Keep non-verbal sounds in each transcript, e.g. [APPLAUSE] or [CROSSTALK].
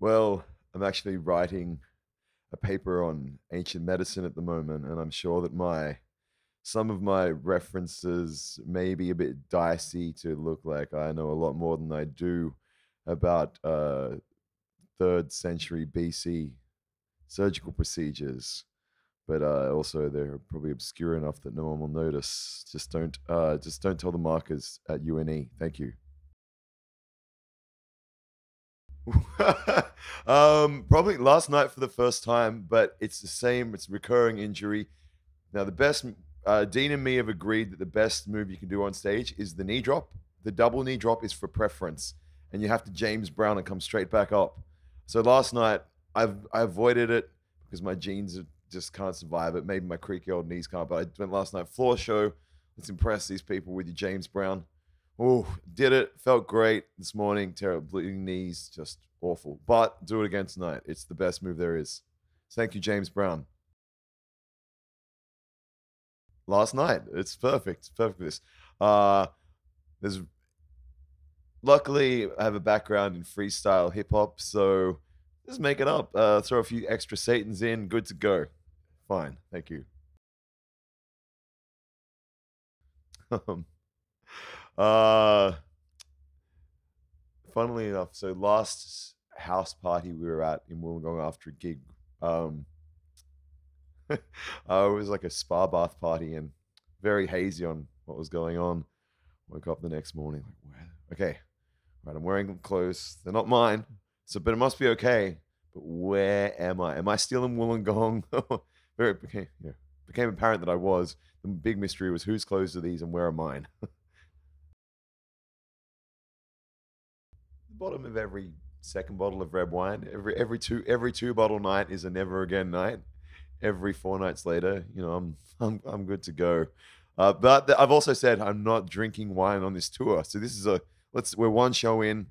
Well, I'm actually writing a paper on ancient medicine at the moment, and I'm sure that my some of my references may be a bit dicey to look like I know a lot more than I do about uh, third century BC surgical procedures, but uh, also they're probably obscure enough that no one will notice. Just don't uh, just don't tell the markers at UNE. Thank you. [LAUGHS] um, probably last night for the first time, but it's the same. It's recurring injury. Now, the best, uh, Dean and me have agreed that the best move you can do on stage is the knee drop. The double knee drop is for preference, and you have to James Brown and come straight back up. So last night, I've, I avoided it because my jeans just can't survive it. Maybe my creaky old knees can't, but I went last night, floor show. Let's impress these people with your James Brown. Oh, did it. Felt great this morning. Terrible bleeding knees, just awful. But do it again tonight. It's the best move there is. Thank you, James Brown. Last night. It's perfect. It's perfect this. Uh there's luckily I have a background in freestyle hip hop, so just make it up. Uh, throw a few extra Satans in, good to go. Fine. Thank you. [LAUGHS] Um uh, funnily enough, so last house party we were at in Wollongong after a gig, um, [LAUGHS] uh, it was like a spa bath party and very hazy on what was going on. Woke up the next morning, like, where? Okay, right, I'm wearing clothes. They're not mine, so but it must be okay. But where am I? Am I still in Wollongong? [LAUGHS] Very became, yeah, became apparent that I was. The big mystery was whose clothes are these and where are mine? [LAUGHS] bottom of every second bottle of red wine. Every every two every two bottle night is a never again night. Every four nights later, you know, I'm [LAUGHS] I'm I'm good to go. Uh, but th- I've also said I'm not drinking wine on this tour. So this is a let's we're one show in,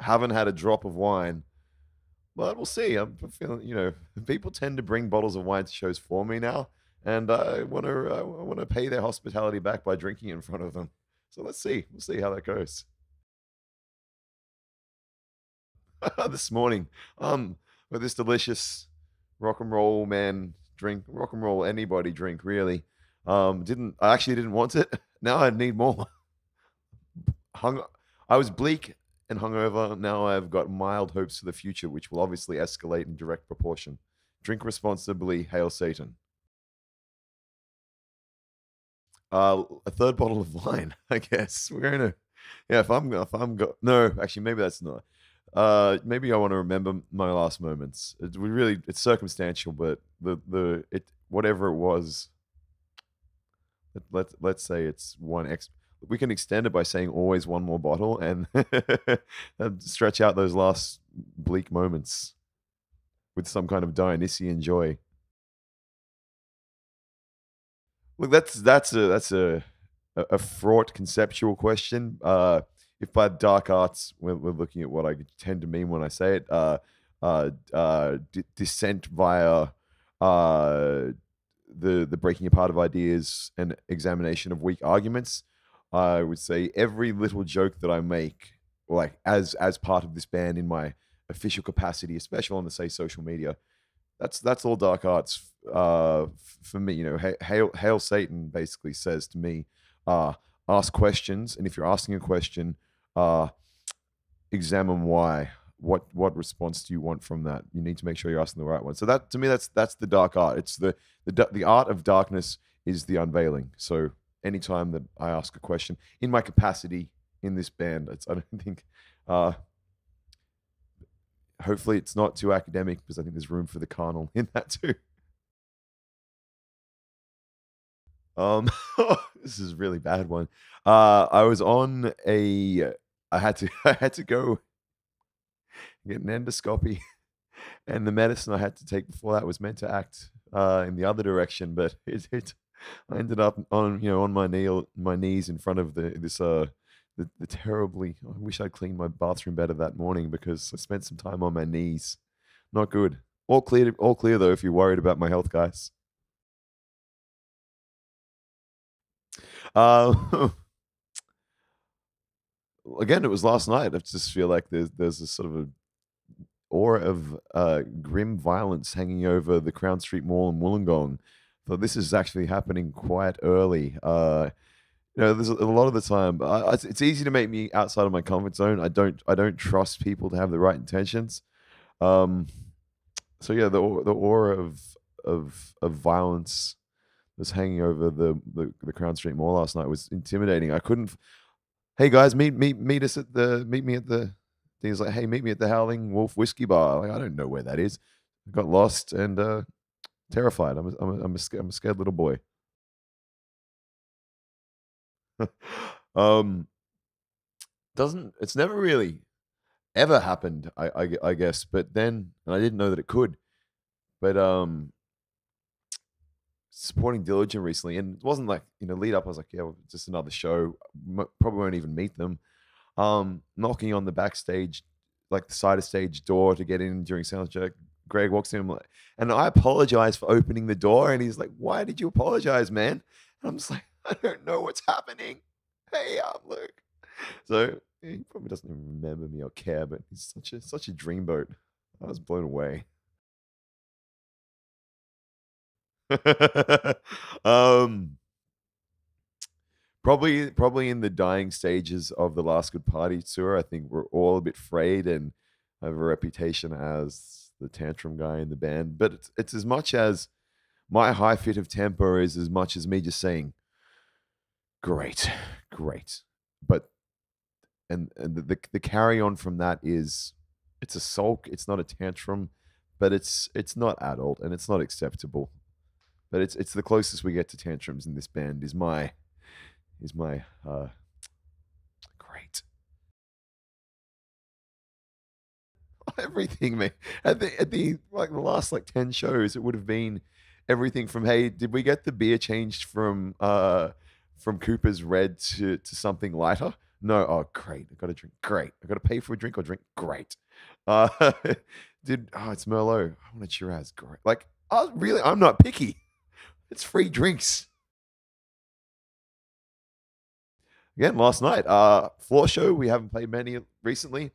haven't had a drop of wine, but we'll see. I'm feeling you know [LAUGHS] people tend to bring bottles of wine to shows for me now, and I want to I want to pay their hospitality back by drinking in front of them. So let's see, we'll see how that goes. [LAUGHS] this morning um, with this delicious rock and roll man drink, rock and roll anybody drink, really. Um, didn't I actually didn't want it? [LAUGHS] Now I need more. [LAUGHS] Hung, I was bleak and hungover. Now I've got mild hopes for the future, which will obviously escalate in direct proportion. Drink responsibly. Hail Satan. Uh, a third bottle of wine, I guess. We're gonna, yeah. If I'm, if I'm, go- no, actually, maybe that's not uh, maybe I want to remember my last moments. It, we really it's circumstantial, but the the it whatever it was. Let, let let's say it's one x. We can extend it by saying always one more bottle [LAUGHS] and stretch out those last bleak moments with some kind of Dionysian joy. Look, that's that's a that's a a fraught conceptual question. Uh, if by dark arts we're, we're, looking at what I tend to mean when I say it, uh, uh, uh, d- dissent via uh, the the breaking apart of ideas and examination of weak arguments, I would say every little joke that I make, like as as part of this band in my official capacity, especially on the say social media, that's that's all dark arts uh, for me. You know, hail hail Satan basically says to me, uh, ask questions, and if you're asking a question uh, examine why. What what response do you want from that? You need to make sure you're asking the right one. So that to me, that's that's the dark art. It's the the the art of darkness is the unveiling. So anytime that I ask a question in my capacity in this band, it's, I don't [LAUGHS] think. Uh, hopefully, it's not too academic because I think there's room for the carnal [LAUGHS] in that too. Um, [LAUGHS] oh, this is a really bad one. Uh, I was on a, I had to, [LAUGHS] I had to go get an endoscopy, [LAUGHS] and the medicine I had to take before that was meant to act uh, in the other direction, but [LAUGHS] it, it, I ended up on, you know, on my knee, my knees in front of the this uh, the, the terribly. I wish I would cleaned my bathroom better that morning because I spent some time on my knees. Not good. All clear. All clear though. If you're worried about my health, guys. Uh, [LAUGHS] again, it was last night. I just feel like there's there's this sort of a aura of uh, grim violence hanging over the Crown Street Mall in Wollongong. So this is actually happening quite early. Uh, you know, there's a, lot of the time. I, it's easy to make me outside of my comfort zone. I don't. I don't trust people to have the right intentions. Um, so yeah, the the aura of of of violence was hanging over the, the, the Crown Street Mall last night was intimidating. I couldn't. hey guys, meet meet meet us at the meet me at the. Things like, hey, meet me at the Howling Wolf Whiskey Bar. Like, I don't know where that is. I got lost and uh, terrified. I'm a, I'm a, I'm, I'm a scared little boy. [LAUGHS] um, doesn't it's never really ever happened I, I, I guess but then and i didn't know that it could but um supporting Diligent recently, and it wasn't like you know lead up. I was like, yeah, just another show. probably won't even meet them. Um, knocking on the backstage, like the side of stage door to get in during sound check. Greg walks in, like, and I apologize for opening the door, and he's like, "Why did you apologize, man?" And I'm just like, [LAUGHS] "I don't know what's happening." Hey, I'm Luke. So he probably doesn't even remember me or care, but he's such a such a dreamboat. I was blown away. [LAUGHS] um, probably, probably in the dying stages of the Last Good Party tour. I think we're all a bit frayed and have a reputation as the tantrum guy in the band. But it's, it's as much as my high fit of temper is as much as me just saying, "Great, great," but and and the the carry on from that is it's a sulk. It's not a tantrum, but it's it's not adult and it's not acceptable. But it's it's the closest we get to tantrums in this band. Is my is my uh, great. [LAUGHS] Everything, man. At the at the like the last like ten shows, it would have been everything from hey, did we get the beer changed from uh from Cooper's red to to something lighter? No, oh great, I got to drink. Great, I got to pay for a drink or drink. Great, uh, [LAUGHS] did oh it's Merlot. I want a Shiraz. Great, like I really, I'm not picky. It's free drinks. Again, last night, uh, floor show. We haven't played many recently,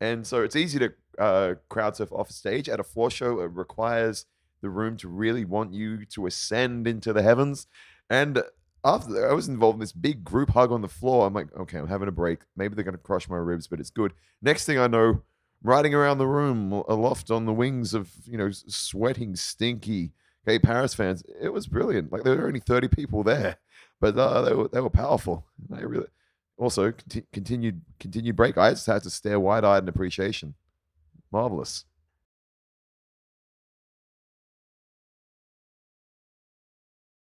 and so it's easy to uh, crowd surf off stage. At a floor show, it requires the room to really want you to ascend into the heavens. And after I was involved in this big group hug on the floor, I'm like, okay, I'm having a break. Maybe they're going to crush my ribs, but it's good. Next thing I know, riding around the room aloft on the wings of you know sweating, stinky Hey, Paris fans, it was brilliant. Like there were only 30 people there, but uh, they, were, they were powerful. They really also conti- continued continued break. I just had to stare wide eyed in appreciation. Marvelous.